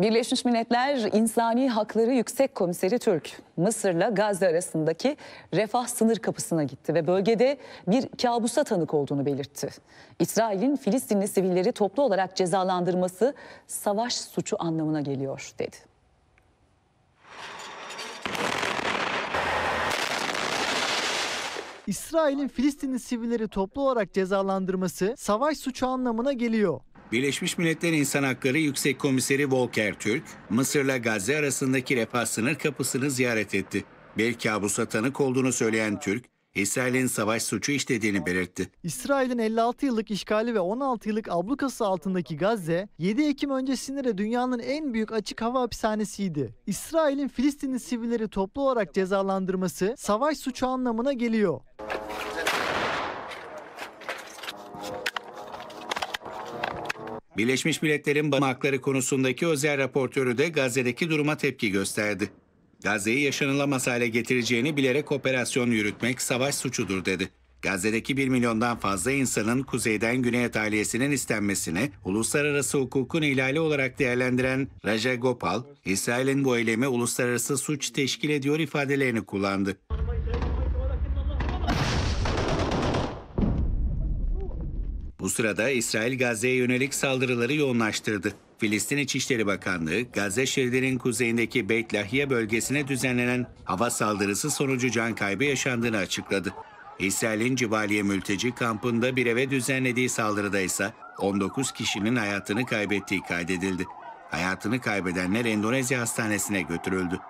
Birleşmiş Milletler İnsani Hakları Yüksek Komiseri Türk, Mısır'la Gazze arasındaki refah sınır kapısına gitti ve bölgede bir kabusa tanık olduğunu belirtti. İsrail'in Filistinli sivilleri toplu olarak cezalandırması savaş suçu anlamına geliyor dedi. İsrail'in Filistinli sivilleri toplu olarak cezalandırması savaş suçu anlamına geliyor. Birleşmiş Milletler İnsan Hakları Yüksek Komiseri Volker Türk, Mısır'la Gazze arasındaki refah sınır kapısını ziyaret etti. Bir kabusa tanık olduğunu söyleyen Türk, İsrail'in savaş suçu işlediğini belirtti. İsrail'in 56 yıllık işgali ve 16 yıllık ablukası altındaki Gazze, 7 Ekim öncesinde de dünyanın en büyük açık hava hapishanesiydi. İsrail'in Filistinli sivilleri toplu olarak cezalandırması savaş suçu anlamına geliyor. Birleşmiş Milletler'in banakları konusundaki özel raportörü de Gazze'deki duruma tepki gösterdi. Gazze'yi yaşanılamaz hale getireceğini bilerek operasyon yürütmek savaş suçudur dedi. Gazze'deki 1 milyondan fazla insanın kuzeyden güneye tahliyesinin istenmesini uluslararası hukukun ihlali olarak değerlendiren Raja Gopal, İsrail'in bu eylemi uluslararası suç teşkil ediyor ifadelerini kullandı. Bu sırada İsrail Gazze'ye yönelik saldırıları yoğunlaştırdı. Filistin İçişleri Bakanlığı, Gazze şeridinin kuzeyindeki Beit Lahiye bölgesine düzenlenen hava saldırısı sonucu can kaybı yaşandığını açıkladı. İsrail'in Cibaliye mülteci kampında bir eve düzenlediği saldırıda ise 19 kişinin hayatını kaybettiği kaydedildi. Hayatını kaybedenler Endonezya hastanesine götürüldü.